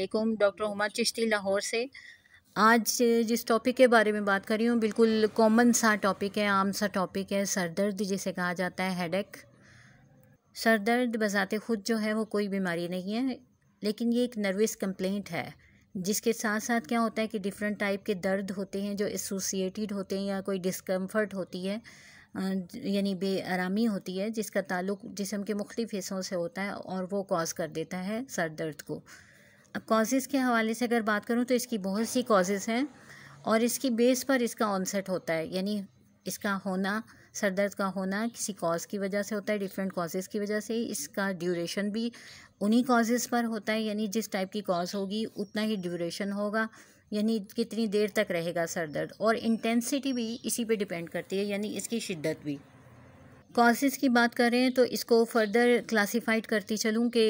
अल्लाम डॉक्टर हुमा चिश्ती लाहौर से आज जिस टॉपिक के बारे में बात कर रही हूँ बिल्कुल कॉमन सा टॉपिक है आम सा टॉपिक है सरदर्द जिसे कहा जाता है हेडेक सरदर्द बजाते खुद जो है वो कोई बीमारी नहीं है लेकिन ये एक नर्वस कंप्लेंट है जिसके साथ साथ क्या होता है कि डिफरेंट टाइप के दर्द होते हैं जो एसोसिएटेड होते हैं या कोई डिस्कम्फर्ट होती है यानी बेआरामी होती है जिसका ताल्लुक जिसम के मुख्तफ हिस्सों से होता है और वो कॉज कर देता है सर दर्द को कॉजेज़ के हवाले से अगर बात करूँ तो इसकी बहुत सी कॉजेज़ हैं और इसकी बेस पर इसका ऑनसेट होता है यानी इसका होना सर दर्द का होना किसी कॉज की वजह से होता है डिफरेंट कॉजेज़ की वजह से इसका ड्यूरेशन भी उन्हीं कॉजेज़ पर होता है यानी जिस टाइप की कॉज होगी उतना ही ड्यूरेशन होगा यानी कितनी देर तक रहेगा सर दर्द और इंटेंसिटी भी इसी पे डिपेंड करती है यानी इसकी शिद्दत भी कॉजेज़ की बात करें तो इसको फर्दर क्लासिफाइड करती चलूँ कि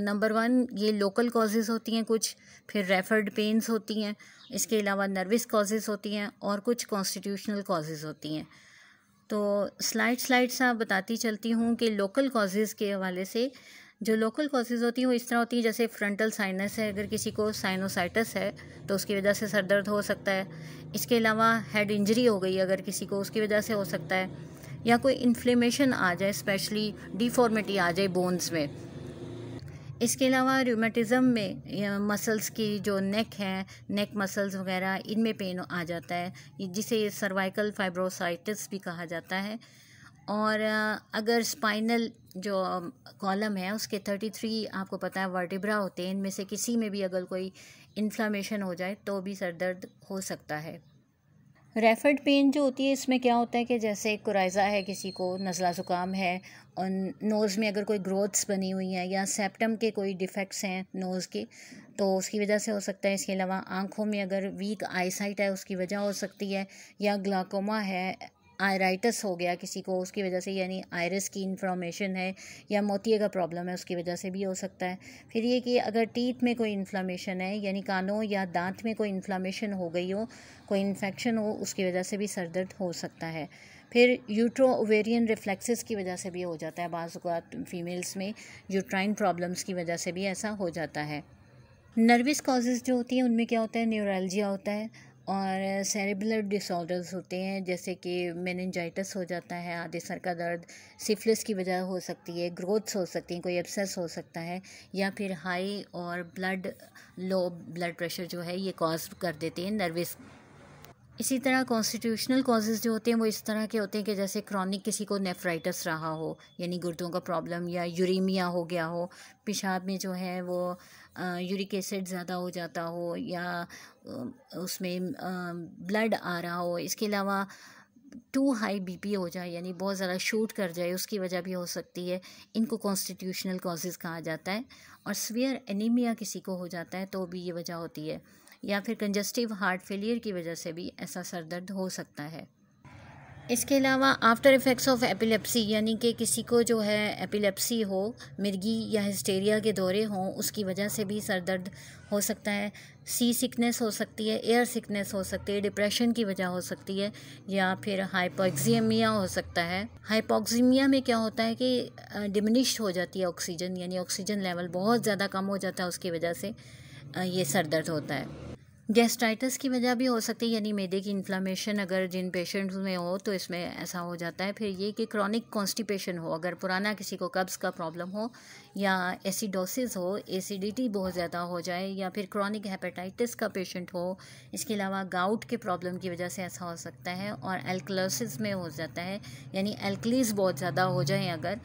नंबर वन ये लोकल कॉजेज़ होती हैं कुछ फिर रेफर्ड पेन्स होती हैं इसके अलावा नर्वस कॉजेज़ होती हैं और कुछ कॉन्स्टिट्यूशनल कॉजेज़ होती हैं तो स्लाइड स्लाइड सा बताती चलती हूँ कि लोकल कॉजेज़ के हवाले से जो लोकल कॉजेज़ होती हैं वो इस तरह होती हैं जैसे फ्रंटल साइनस है अगर किसी को साइनोसाइटस है तो उसकी वजह से सर दर्द हो सकता है इसके अलावा हेड इंजरी हो गई अगर किसी को उसकी वजह से हो सकता है या कोई इन्फ्लेमेशन आ जाए स्पेशली डिफॉर्मिटी आ जाए बोन्स में इसके अलावा रूमेटिज़म में मसल्स की जो नेक है नेक मसल्स वगैरह इनमें पेन आ जाता है जिसे सर्वाइकल फाइब्रोसाइटिस भी कहा जाता है और अगर स्पाइनल जो कॉलम है उसके 33 आपको पता है वर्टिब्रा होते हैं इनमें से किसी में भी अगर कोई इन्फ्लामेशन हो जाए तो भी सर दर्द हो सकता है रेफर्ड पेन जो होती है इसमें क्या होता है कि जैसे कुराइज़ा है किसी को नज़ला ज़ुकाम है और नोज़ में अगर कोई ग्रोथ्स बनी हुई हैं या सेप्टम के कोई डिफेक्ट्स हैं नोज़ के तो उसकी वजह से हो सकता है इसके अलावा आँखों में अगर वीक आईसाइट है उसकी वजह हो सकती है या ग्लाकोमा है आयराइटस हो गया किसी को उसकी वजह से यानी आयरस की इन्फ्लामेशन है या मोतिया का प्रॉब्लम है उसकी वजह से भी हो सकता है फिर ये कि अगर टीथ में कोई इन्फ्लामेशन है यानी कानों या दांत में कोई इन्फ्लामेशन हो गई हो कोई इन्फेक्शन हो उसकी वजह से भी सर दर्द हो सकता है फिर यूट्रो ओवेरियन रिफ्लेक्सेस की वजह से भी हो जाता है बाज़ात फीमेल्स में यूट्राइन प्रॉब्लम्स की वजह से भी ऐसा हो जाता है नर्वस कॉजेज़ जो होती हैं उनमें क्या होता है न्यूरोलजिया होता है और सेरेबुलर डिसऑर्डर्स होते हैं जैसे कि मेनजाइटस हो जाता है आधे सर का दर्द सिफलिस की वजह हो सकती है ग्रोथ्स हो सकती हैं कोई एब्सेस हो सकता है या फिर हाई और ब्लड लो ब्लड प्रेशर जो है ये कॉज कर देते हैं नर्वस इसी तरह कॉन्स्टिट्यूशनल कॉजेज़ जो होते हैं वो इस तरह के होते हैं कि जैसे क्रॉनिक किसी को नेफ्राइटस रहा हो यानी गुर्दों का प्रॉब्लम या यूरीमिया हो गया हो पेशाब में जो है वो यूरिक एसिड ज़्यादा हो जाता हो या उसमें ब्लड आ रहा हो इसके अलावा टू हाई बीपी हो जाए यानी बहुत ज़्यादा शूट कर जाए उसकी वजह भी हो सकती है इनको कॉन्स्टिट्यूशनल कॉजेज़ कहा जाता है और स्वियर एनीमिया किसी को हो जाता है तो भी ये वजह होती है या फिर कंजस्टिव हार्ट फेलियर की वजह से भी ऐसा सर दर्द हो सकता है इसके अलावा आफ्टर इफ़ेक्ट्स ऑफ एपिलेप्सी यानी कि किसी को जो है एपिलेप्सी हो मिर्गी या हिस्टेरिया के दौरे हों उसकी वजह से भी सर दर्द हो सकता है सी सिकनेस हो सकती है एयर सिकनेस हो सकती है डिप्रेशन की वजह हो सकती है या फिर हाइपोक्जीमिया हो सकता है हाइपोक्जीमिया में क्या होता है कि डिमिनिश हो जाती है ऑक्सीजन यानी ऑक्सीजन लेवल बहुत ज़्यादा कम हो जाता है उसकी वजह से ये सर दर्द होता है गैस्ट्राइटस की वजह भी हो सकती है यानी मैदे की इन्फ्लामेशन अगर जिन पेशेंट्स में हो तो इसमें ऐसा हो जाता है फिर ये कि क्रॉनिक कॉन्स्टिपेशन हो अगर पुराना किसी को कब्ज़ का प्रॉब्लम हो या एसिडोसिस हो एसिडिटी बहुत ज़्यादा हो जाए या फिर क्रॉनिक हेपेटाइटिस का पेशेंट हो इसके अलावा गाउट के प्रॉब्लम की वजह से ऐसा हो सकता है और एल्कलोसिस में हो जाता है यानी एल्कलीस बहुत ज़्यादा हो जाए अगर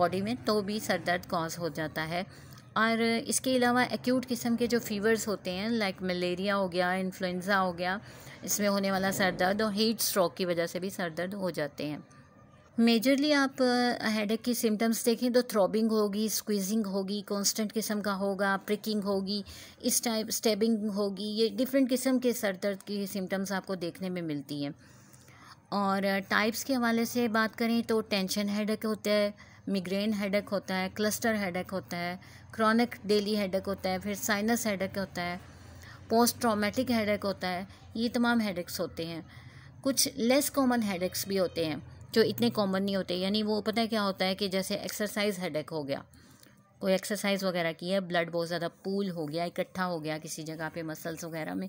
बॉडी में तो भी सर दर्द कॉज हो जाता है और इसके अलावा एक्यूट किस्म के जो फीवर्स होते हैं लाइक मलेरिया हो गया इन्फ्लुंज़ा हो गया इसमें होने वाला सर दर्द और हीट स्ट्रोक की वजह से भी सर दर्द हो जाते हैं मेजरली आप हेडेक uh, की सिम्टम्स देखें तो थ्रॉबिंग होगी स्क्वीजिंग होगी कांस्टेंट किस्म का होगा प्रिकिंग होगी इस टाइप स्टेबिंग होगी ये डिफरेंट किस्म के सर दर्द की सिम्टम्स आपको देखने में मिलती हैं और टाइप्स uh, के हवाले से बात करें तो टेंशन हेडेक होता है मिग्रेन हेडेक होता है क्लस्टर हेडेक होता है क्रॉनिक डेली हेडेक होता है फिर साइनस हेडेक होता है पोस्ट ट्रामेटिक हेडेक होता है ये तमाम हेडेक्स होते हैं कुछ लेस कॉमन हेडेक्स भी होते हैं जो इतने कॉमन नहीं होते यानी वो पता है क्या होता है कि जैसे एक्सरसाइज हेडेक हो गया कोई एक्सरसाइज वगैरह की है ब्लड बहुत ज़्यादा पूल हो गया इकट्ठा हो गया किसी जगह पे मसल्स वगैरह में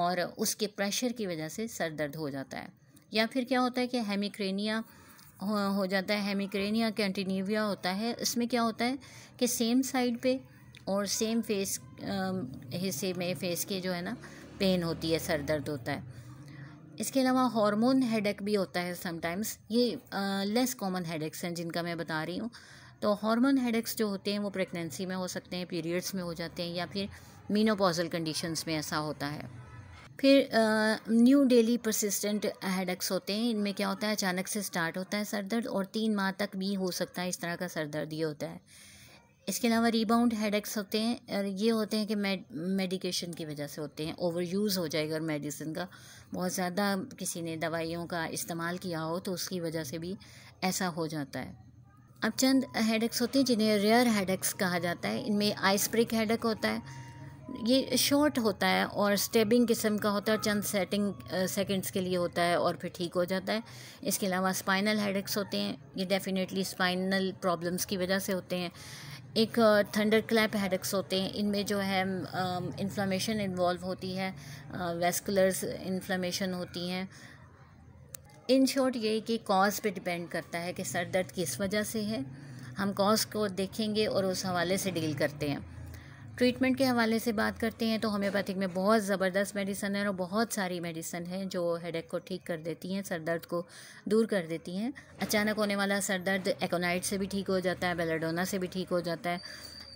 और उसके प्रेशर की वजह से सर दर्द हो जाता है या फिर क्या होता है कि हेमिक्रेनिया हो, हो जाता है हेमिक्रेन या होता है इसमें क्या होता है कि सेम साइड पे और सेम फेस हिस्से में फेस के जो है ना पेन होती है सर दर्द होता है इसके अलावा हार्मोन हेडेक भी होता है समटाइम्स ये आ, लेस कॉमन हेडेक्स हैं जिनका मैं बता रही हूँ तो हार्मोन हेडेक्स जो होते हैं वो प्रेगनेंसी में हो सकते हैं पीरियड्स में हो जाते हैं या फिर मीनोपॉजल कंडीशंस में ऐसा होता है फिर न्यू डेली परसिस्टेंट हेडक्स होते हैं इनमें क्या होता है अचानक से स्टार्ट होता है सर दर्द और तीन माह तक भी हो सकता है इस तरह का सर दर्द ये होता है इसके अलावा रीबाउंड हेडक्स होते हैं और ये होते हैं कि मेड मेडिकेशन की वजह से होते हैं ओवर यूज़ हो जाएगा और मेडिसिन का बहुत ज़्यादा किसी ने दवाइयों का इस्तेमाल किया हो तो उसकी वजह से भी ऐसा हो जाता है अब चंद हेडक्स होते हैं जिन्हें रेयर हेडक्स कहा जाता है इनमें आइस ब्रिक हेडेक होता है ये शॉर्ट होता है और स्टेबिंग किस्म का होता है चंद सेटिंग सेकंड्स के लिए होता है और फिर ठीक हो जाता है इसके अलावा स्पाइनल हेडेक्स होते हैं ये डेफिनेटली स्पाइनल प्रॉब्लम्स की वजह से होते हैं एक थंडर क्लैप हेडक्स होते हैं इनमें जो है इन्फ्लामेशन इन्वॉल्व होती है वेस्कुलर्स इन्फ्लामेशन होती हैं इन शॉर्ट ये कि कॉज पे डिपेंड करता है कि सर दर्द किस वजह से है हम कॉज को देखेंगे और उस हवाले से डील करते हैं ट्रीटमेंट के हवाले से बात करते हैं तो होम्योपैथिक में बहुत ज़बरदस्त मेडिसन है और बहुत सारी मेडिसन है जो हेडेक को ठीक कर देती हैं सर दर्द को दूर कर देती हैं अचानक होने वाला सर दर्द एकोनाइट से भी ठीक हो जाता है बेलाडोना से भी ठीक हो जाता है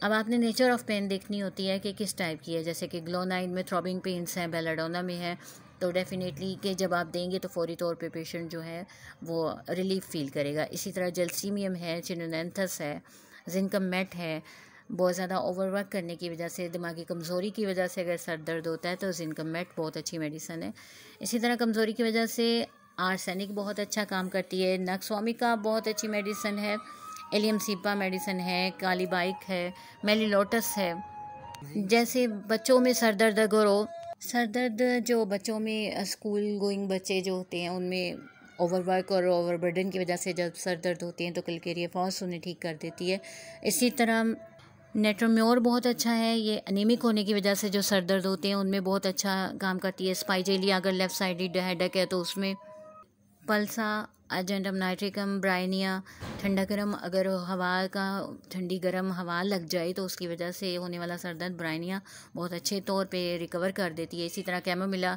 अब आपने नेचर ऑफ पेन देखनी होती है कि किस टाइप की है जैसे कि ग्लोनाइन में थ्रॉबिंग पेंस हैं बेलाडोना में है तो डेफ़िनेटली कि जब आप देंगे तो फौरी तौर पे पेशेंट जो है वो रिलीफ फील करेगा इसी तरह जेल्सीमियम है चिनोनेंथस है जिनकम मेट है बहुत ज़्यादा ओवरवर्क करने की वजह से दिमागी कमज़ोरी की वजह से अगर सर दर्द होता है तो जिनकमेट बहुत अच्छी मेडिसन है इसी तरह कमज़ोरी की वजह से आर्सेनिक बहुत अच्छा काम करती है का बहुत अच्छी मेडिसन है एलियम सीपा मेडिसन है काली बाइक है मेली लोटस है जैसे बच्चों में सर दर्द अगर हो सर दर्द जो बच्चों में स्कूल गोइंग बच्चे जो होते हैं उनमें ओवरवर्क और ओवरबर्डन की वजह से जब सर दर्द होते हैं तो कलकेरिया फॉस उन्हें ठीक कर देती है इसी तरह नेट्रोम्योर बहुत अच्छा है ये अनिमिक होने की वजह से जो सर दर्द होते हैं उनमें बहुत अच्छा काम करती है स्पाइजेली अगर लेफ़्ट साइड हेडेक है तो उसमें पल्सा अजेंडम नाइट्रिकम ब्राइनिया ठंडा गर्म अगर हवा का ठंडी गर्म हवा लग जाए तो उसकी वजह से होने वाला सर दर्द ब्राइनिया बहुत अच्छे तौर पे रिकवर कर देती है इसी तरह कैमोमिला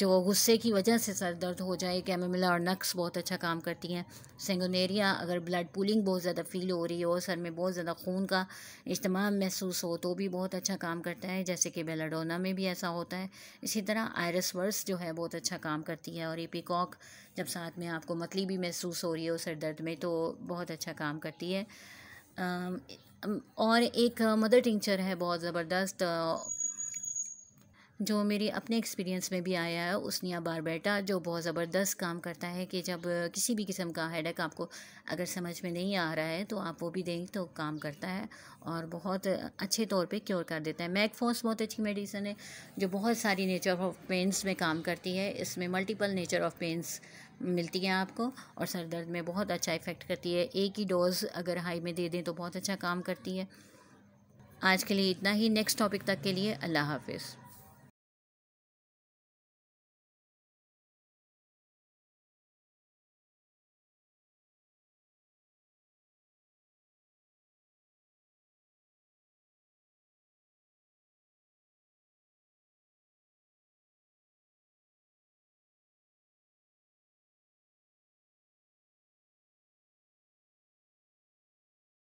जो गुस्से की वजह से सर दर्द हो जाए कैमोमिला और नक्स बहुत अच्छा काम करती हैं सेंगोनेरिया अगर ब्लड पुलिंग बहुत ज़्यादा फील हो रही हो सर में बहुत ज़्यादा खून का इज्तमाम महसूस हो तो भी बहुत अच्छा काम करता है जैसे कि बेलाडोना में भी ऐसा होता है इसी तरह आयरस वर्स जो है बहुत अच्छा काम करती है और ये पीकॉक जब साथ में आपको मतली पतली भी महसूस हो रही हो सर दर्द में तो बहुत अच्छा काम करती है और एक मदर टिंचर है बहुत ज़बरदस्त जो मेरी अपने एक्सपीरियंस में भी आया है उसनिया बेटा जो बहुत ज़बरदस्त काम करता है कि जब किसी भी किस्म का हेडेक आपको अगर समझ में नहीं आ रहा है तो आप वो भी दें तो काम करता है और बहुत अच्छे तौर पे क्योर कर देता है मैकफोस बहुत अच्छी मेडिसिन है जो बहुत सारी नेचर ऑफ पेंस में काम करती है इसमें मल्टीपल नेचर ऑफ पेंस मिलती है आपको और सर दर्द में बहुत अच्छा इफ़ेक्ट करती है एक ही डोज़ अगर हाई में दे दें तो बहुत अच्छा काम करती है आज के लिए इतना ही नेक्स्ट टॉपिक तक के लिए अल्लाह हाफिज़